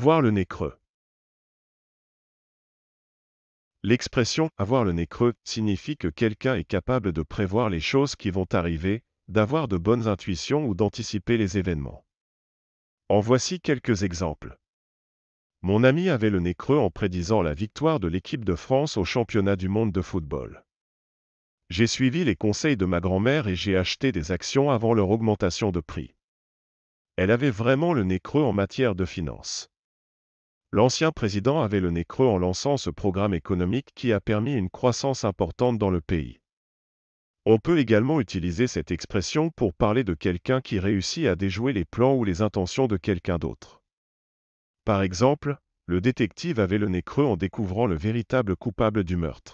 Avoir le nez creux. L'expression avoir le nez creux signifie que quelqu'un est capable de prévoir les choses qui vont arriver, d'avoir de bonnes intuitions ou d'anticiper les événements. En voici quelques exemples. Mon ami avait le nez creux en prédisant la victoire de l'équipe de France au championnat du monde de football. J'ai suivi les conseils de ma grand-mère et j'ai acheté des actions avant leur augmentation de prix. Elle avait vraiment le nez creux en matière de finances. L'ancien président avait le nez creux en lançant ce programme économique qui a permis une croissance importante dans le pays. On peut également utiliser cette expression pour parler de quelqu'un qui réussit à déjouer les plans ou les intentions de quelqu'un d'autre. Par exemple, le détective avait le nez creux en découvrant le véritable coupable du meurtre.